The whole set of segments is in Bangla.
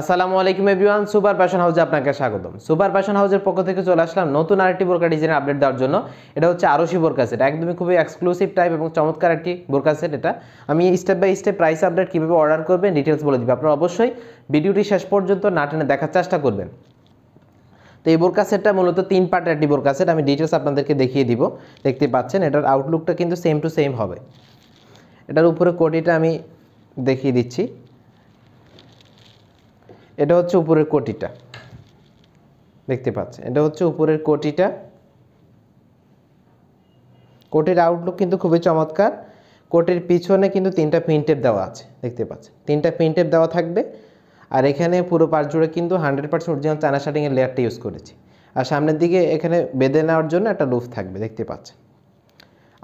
আসসালামু আলাইকুম এভরিওয়ান সুপার ফ্যাশন হাউসে আপনাকে স্বাগতম সুপার ফ্যাশন হাউসের পক্ষ থেকে চলে আসলাম নতুন আরেকটি বোরকা ডিজাইনের আপডেট দেওয়ার জন্য এটা হচ্ছে আরশি বোরকা সেট একদমই খুবই এক্সক্লুসিভ টাইপ এবং চমৎকার একটি বোরকা সেট এটা আমি step by step price update কীভাবে অর্ডার করবেন ডিটেলস বলে দিব আপনারা অবশ্যই ভিডিওটি শেষ পর্যন্ত না টেনে দেখার চেষ্টা করবেন তো এই বোরকা সেটটা মূলত তিন পার্টের একটি বোরকা সেট আমি ডিটেলস আপনাদেরকে দেখিয়ে দিব দেখতে পাচ্ছেন এটার আউটলুকটা কিন্তু সেম টু সেম হবে এটার উপরে কোটিটা আমি দেখিয়ে দিচ্ছি এটা হচ্ছে উপরের কোটিটা দেখতে পাচ্ছেন এটা হচ্ছে উপরের কোটিটা কোটির আউটলুক কিন্তু খুবই চমৎকার কোটির পিছনে কিন্তু তিনটা প্রিন্টেপ দেওয়া আছে দেখতে পাচ্ছেন তিনটা প্রিন্টেপ দেওয়া থাকবে আর এখানে পুরো পার্ট জুড়ে কিন্তু হান্ড্রেড পার্সেন্ট অরিজিনাল চায়না শার্টিংয়ের লেয়ারটা ইউজ করেছি আর সামনের দিকে এখানে বেঁধে নেওয়ার জন্য একটা লুফ থাকবে দেখতে পাচ্ছেন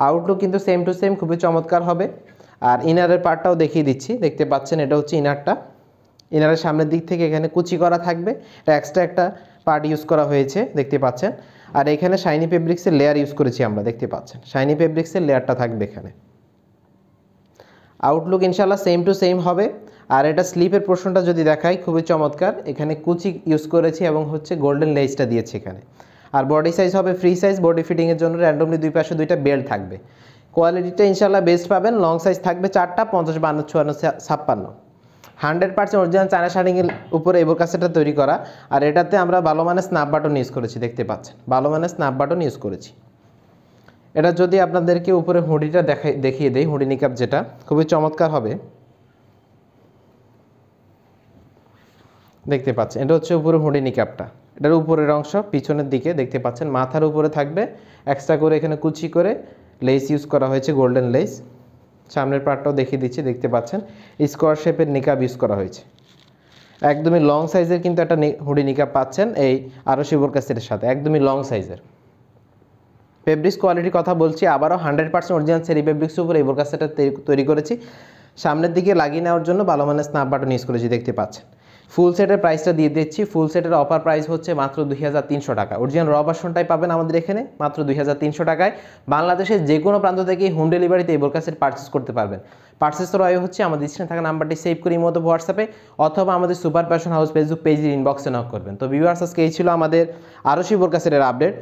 আউটলুক কিন্তু সেম টু সেম খুবই চমৎকার হবে আর ইনারের পার্টটাও দেখিয়ে দিচ্ছি দেখতে পাচ্ছেন এটা হচ্ছে ইনারটা ইনারের সামনের দিক থেকে এখানে কুচি করা থাকবে এক্সট্রা একটা পার্ট ইউজ করা হয়েছে দেখতে পাচ্ছেন আর এখানে শাইনি ফেব্রিক্সের লেয়ার ইউজ করেছি আমরা দেখতে পাচ্ছেন শাইনি ফেব্রিক্সের লেয়ারটা থাকবে এখানে আউটলুক ইনশাল্লাহ সেম টু সেম হবে আর এটা স্লিপের পোর্শনটা যদি দেখাই খুবই চমৎকার এখানে কুচি ইউজ করেছি এবং হচ্ছে গোল্ডেন লেসটা দিয়েছি এখানে আর বডি সাইজ হবে ফ্রি সাইজ বডি ফিটিংয়ের জন্য র্যান্ডমলি দুই পাশে দুইটা বেল্ট থাকবে কোয়ালিটিটা ইনশাল্লাহ বেস্ট পাবেন লং সাইজ থাকবে চারটা পঞ্চাশ বান্ন ছুয়ান্ন ছাপ্পান্ন হান্ড্রেড পার্সেন্ট অরিজিনাল চায়না শার্টিংয়ের উপরে এই বোরকাসেটটা তৈরি করা আর এটাতে আমরা ভালো মানের স্ন্যাপ বাটন ইউজ করেছি দেখতে পাচ্ছেন ভালো মানের স্ন্যাপ বাটন ইউজ করেছি এটা যদি আপনাদেরকে উপরে হুঁড়িটা দেখাই দেখিয়ে দেয় হুঁড়ি নিকাপ যেটা খুবই চমৎকার হবে দেখতে পাচ্ছেন এটা হচ্ছে উপরে হুঁড়ি নিকাপটা এটার উপরের অংশ পিছনের দিকে দেখতে পাচ্ছেন মাথার উপরে থাকবে এক্সট্রা করে এখানে কুচি করে লেস ইউজ করা হয়েছে গোল্ডেন লেস সামনের পার্টটাও দেখিয়ে দিচ্ছি দেখতে পাচ্ছেন স্কোয়ার শেপের নিকাব ইউজ করা হয়েছে একদমই লং সাইজের কিন্তু একটা হুডি নিকাব পাচ্ছেন এই আরও শিবর সেটের সাথে একদমই লং সাইজের ফেব্রিক্স কোয়ালিটির কথা বলছি আবারও হান্ড্রেড পার্সেন্ট অরিজিনাল সেরি ফেব্রিক্স উপর এই বোরকা তৈরি করেছি সামনের দিকে লাগিয়ে নেওয়ার জন্য ভালো মানের স্ন্যাপ বাটন ইউজ করেছি দেখতে পাচ্ছেন ফুল সেটের প্রাইসটা দিয়ে দিচ্ছি ফুল সেটের অফার প্রাইস হচ্ছে মাত্র দুই টাকা অরিজিনাল র পাবেন আমাদের এখানে মাত্র দুই টাকায় বাংলাদেশের যে কোনো প্রান্ত থেকে হোম ডেলিভারিতে এই বোরকা সেট করতে পারবেন পারচেস করা হচ্ছে আমাদের স্ক্রিনে থাকা নাম্বারটি সেভ করি মতো হোয়াটসঅ্যাপে অথবা আমাদের সুপার প্যাশন হাউস ফেসবুক পেজের ইনবক্সে নক করবেন তো ভিউয়ার্স আজকে এই ছিল আমাদের আরশি বোরকা সেটের আপডেট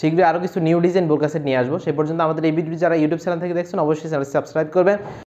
শীঘ্রই আরও কিছু নিউ ডিজাইন বোরকা সেট নিয়ে আসবো সে পর্যন্ত আমাদের এই ভিডিওটি যারা ইউটিউব চ্যানেল থেকে দেখছেন অবশ্যই চ্যানেল সাবস্ক্রাইব করবেন